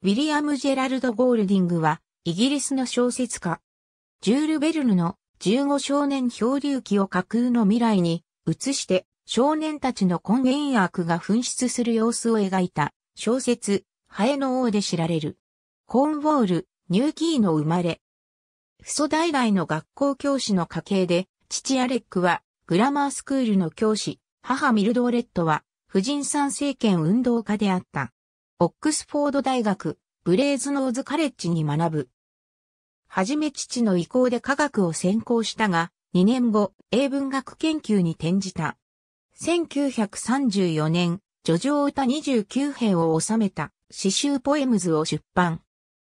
ウィリアム・ジェラルド・ゴールディングは、イギリスの小説家。ジュール・ベルヌの15少年漂流記を架空の未来に移して、少年たちの根源悪が噴出する様子を描いた小説、ハエの王で知られる。コーンウォール、ニューキーの生まれ。フソ代々の学校教師の家系で、父アレックはグラマースクールの教師、母ミルドーレットは婦人参政権運動家であった。オックスフォード大学、ブレーズノーズカレッジに学ぶ。はじめ父の意向で科学を専攻したが、2年後、英文学研究に転じた。1934年、叙情歌29編を収めた、詩集ポエムズを出版。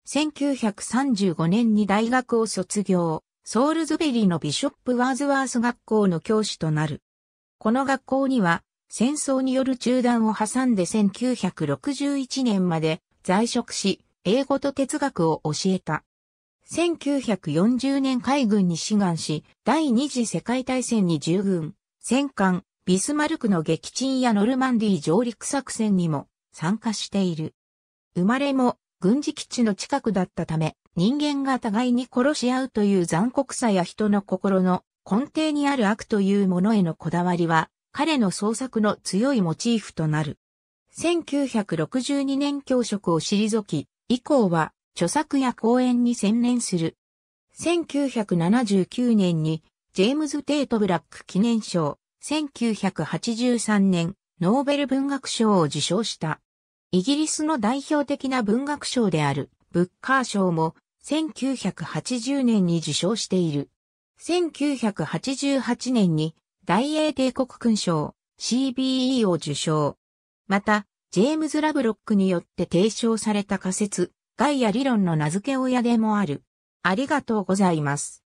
1935年に大学を卒業、ソールズベリーのビショップワーズワース学校の教師となる。この学校には、戦争による中断を挟んで1961年まで在職し、英語と哲学を教えた。1940年海軍に志願し、第二次世界大戦に従軍、戦艦、ビスマルクの撃沈やノルマンディー上陸作戦にも参加している。生まれも軍事基地の近くだったため、人間が互いに殺し合うという残酷さや人の心の根底にある悪というものへのこだわりは、彼の創作の強いモチーフとなる。1962年教職を退き、以降は著作や講演に専念する。1979年にジェームズ・テイト・ブラック記念賞、1983年ノーベル文学賞を受賞した。イギリスの代表的な文学賞であるブッカー賞も1980年に受賞している。1988年に大英帝国勲章 CBE を受賞。また、ジェームズ・ラブロックによって提唱された仮説、ガイア理論の名付け親でもある。ありがとうございます。